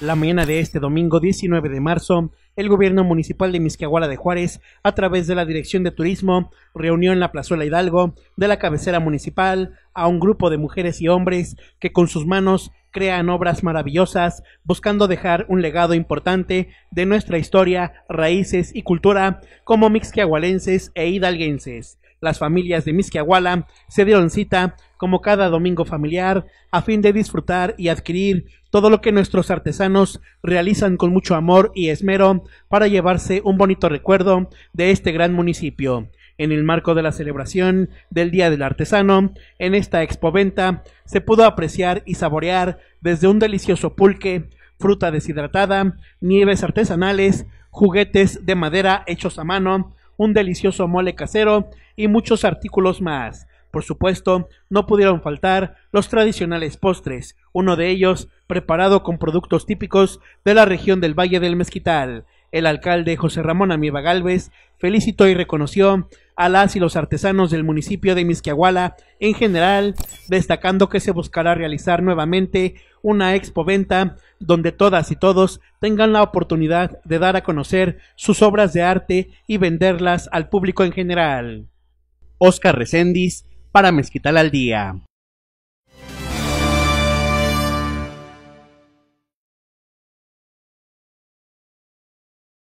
La mañana de este domingo 19 de marzo, el gobierno municipal de Misquiaguala de Juárez, a través de la Dirección de Turismo, reunió en la Plazuela Hidalgo de la cabecera municipal a un grupo de mujeres y hombres que con sus manos crean obras maravillosas, buscando dejar un legado importante de nuestra historia, raíces y cultura como mixquiahualenses e hidalguenses. Las familias de Misquiahuala se dieron cita, como cada domingo familiar, a fin de disfrutar y adquirir todo lo que nuestros artesanos realizan con mucho amor y esmero para llevarse un bonito recuerdo de este gran municipio. En el marco de la celebración del Día del Artesano, en esta expoventa se pudo apreciar y saborear desde un delicioso pulque, fruta deshidratada, nieves artesanales, juguetes de madera hechos a mano, un delicioso mole casero y muchos artículos más. Por supuesto, no pudieron faltar los tradicionales postres, uno de ellos preparado con productos típicos de la región del Valle del Mezquital. El alcalde José Ramón Amiba Galvez felicitó y reconoció a las y los artesanos del municipio de Misquiahuala en general destacando que se buscará realizar nuevamente una expoventa donde todas y todos tengan la oportunidad de dar a conocer sus obras de arte y venderlas al público en general. Oscar Recendis para Mezquital al Día.